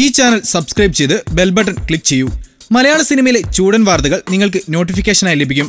ഈ channel subscribe ചെയ്ത് bell button click ചെയ്യൂ മലയാള സിനിമയിലെ ചൂടൻ വാർത്തകൾ നിങ്ങൾക്ക് നോട്ടിഫിക്കേഷനായി ലഭിക്കും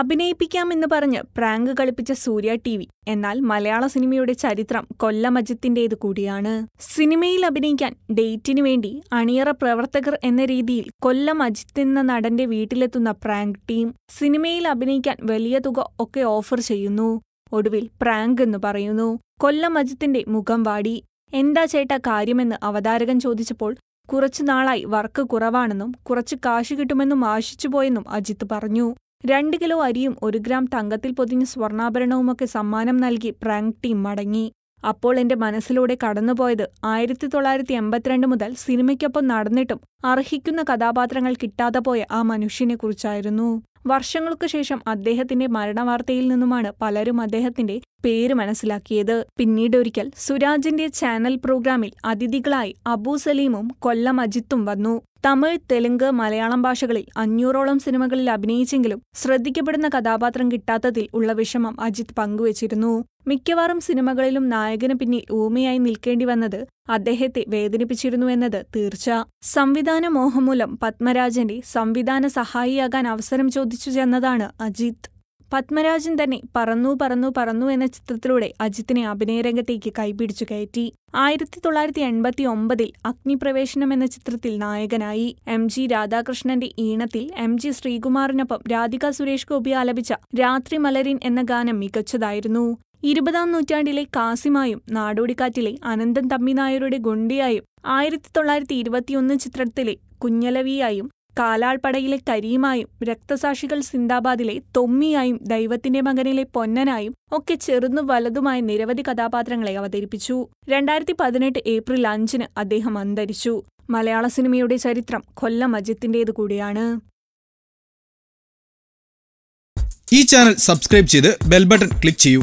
അഭിനയിപ്പിക്കാമെന്ന് പറഞ്ഞ് പ്രാങ്ക് കളിപ്പിച്ച സൂര്യ ടി വി എന്നാൽ മലയാള സിനിമയുടെ ചരിത്രം കൊല്ലമജിത്തിന്റേത് കൂടിയാണ് സിനിമയിൽ അഭിനയിക്കാൻ ഡേറ്റിനു വേണ്ടി അണിയറ പ്രവർത്തകർ എന്ന രീതിയിൽ കൊല്ലമജിത്ത് എന്ന നടന്റെ വീട്ടിലെത്തുന്ന പ്രാങ്ക് ടീം സിനിമയിൽ അഭിനയിക്കാൻ വലിയ തുക ഒക്കെ ഓഫർ ചെയ്യുന്നു ഒടുവിൽ പ്രാങ്ക് എന്ന് പറയുന്നു കൊല്ലമജിത്തിന്റെ മുഖം വാടി എന്താ ചേട്ടാ കാര്യമെന്ന് അവതാരകൻ ചോദിച്ചപ്പോൾ കുറച്ചു നാളായി വർക്ക് കുറവാണെന്നും കുറച്ച് കാശ് കിട്ടുമെന്നും ആശിച്ചുപോയെന്നും അജിത്ത് പറഞ്ഞു രണ്ട് കിലോ അരിയും ഒരു ഗ്രാം തങ്കത്തിൽ പൊതിഞ്ഞ സ്വർണ്ണാഭരണവുമൊക്കെ സമ്മാനം നൽകി പ്രാങ്ക് ടീം മടങ്ങി അപ്പോൾ എന്റെ മനസ്സിലൂടെ കടന്നുപോയത് ആയിരത്തി തൊള്ളായിരത്തി എൺപത്തിരണ്ട് മുതൽ സിനിമയ്ക്കൊപ്പം നടന്നിട്ടും അർഹിക്കുന്ന കഥാപാത്രങ്ങൾ കിട്ടാതെ പോയ ആ മനുഷ്യനെക്കുറിച്ചായിരുന്നു വർഷങ്ങൾക്കു ശേഷം അദ്ദേഹത്തിന്റെ മരണവാർത്തയിൽ നിന്നുമാണ് പലരും അദ്ദേഹത്തിന്റെ പേര് മനസ്സിലാക്കിയത് പിന്നീട് ഒരിക്കൽ സുരാജിന്റെ ചാനൽ പ്രോഗ്രാമിൽ അതിഥികളായി അബൂ സലീമും കൊല്ലം അജിത്തും വന്നു തമിഴ് തെലുങ്ക് മലയാളം ഭാഷകളിൽ അഞ്ഞൂറോളം സിനിമകളിൽ അഭിനയിച്ചെങ്കിലും ശ്രദ്ധിക്കപ്പെടുന്ന കഥാപാത്രം കിട്ടാത്തതിൽ ഉള്ള വിഷമം അജിത് പങ്കുവച്ചിരുന്നു മിക്കവാറും സിനിമകളിലും നായകന് പിന്നിൽ ഊമയായി നിൽക്കേണ്ടി വന്നത് അദ്ദേഹത്തെ വേദനിപ്പിച്ചിരുന്നുവെന്നത് തീർച്ച സംവിധാന മോഹമൂലം പത്മരാജന്റെ സംവിധാന സഹായിയാകാൻ അവസരം ചോദിച്ചു ചെന്നതാണ് അജിത് പത്മരാജൻ തന്നെ പറന്നു പറന്നു പറന്നു എന്ന ചിത്രത്തിലൂടെ അജിത്തിനെ അഭിനയരംഗത്തേക്ക് കൈപിടിച്ചു കയറ്റി ആയിരത്തി തൊള്ളായിരത്തി എൺപത്തി ഒമ്പതിൽ അഗ്നിപ്രവേശനം എന്ന ചിത്രത്തിൽ നായകനായി എം ജി രാധാകൃഷ്ണന്റെ ഈണത്തിൽ എം ജി ശ്രീകുമാറിനൊപ്പം രാധിക സുരേഷ് ഗോപി ആലപിച്ച രാത്രി മലരിൻ എന്ന ഗാനം മികച്ചതായിരുന്നു ഇരുപതാം നൂറ്റാണ്ടിലെ കാസിമായും നാടോടിക്കാറ്റിലെ അനന്തൻ തമ്പി നായരുടെ ഗുണ്ടിയായും ആയിരത്തി തൊള്ളായിരത്തി ഇരുപത്തിയൊന്ന് ചിത്രത്തിലെ കുഞ്ഞലവിയായും കാലാൾപ്പടയിലെ കരീമായും രക്തസാക്ഷികൾ സിന്ദാബാദിലെ തൊമ്മിയായും ദൈവത്തിന്റെ മകനിലെ പൊന്നനായും ഒക്കെ ചെറുതും വലതുമായ നിരവധി കഥാപാത്രങ്ങളെ അവതരിപ്പിച്ചു രണ്ടായിരത്തി പതിനെട്ട് ഏപ്രിൽ അഞ്ചിന് അദ്ദേഹം അന്തരിച്ചു മലയാള സിനിമയുടെ ചരിത്രം കൊല്ലം അജിത്തിന്റേതു കൂടിയാണ് ഈ ചാനൽ സബ്സ്ക്രൈബ് ചെയ്ത് ബെൽബട്ടൺ ക്ലിക്ക് ചെയ്യൂ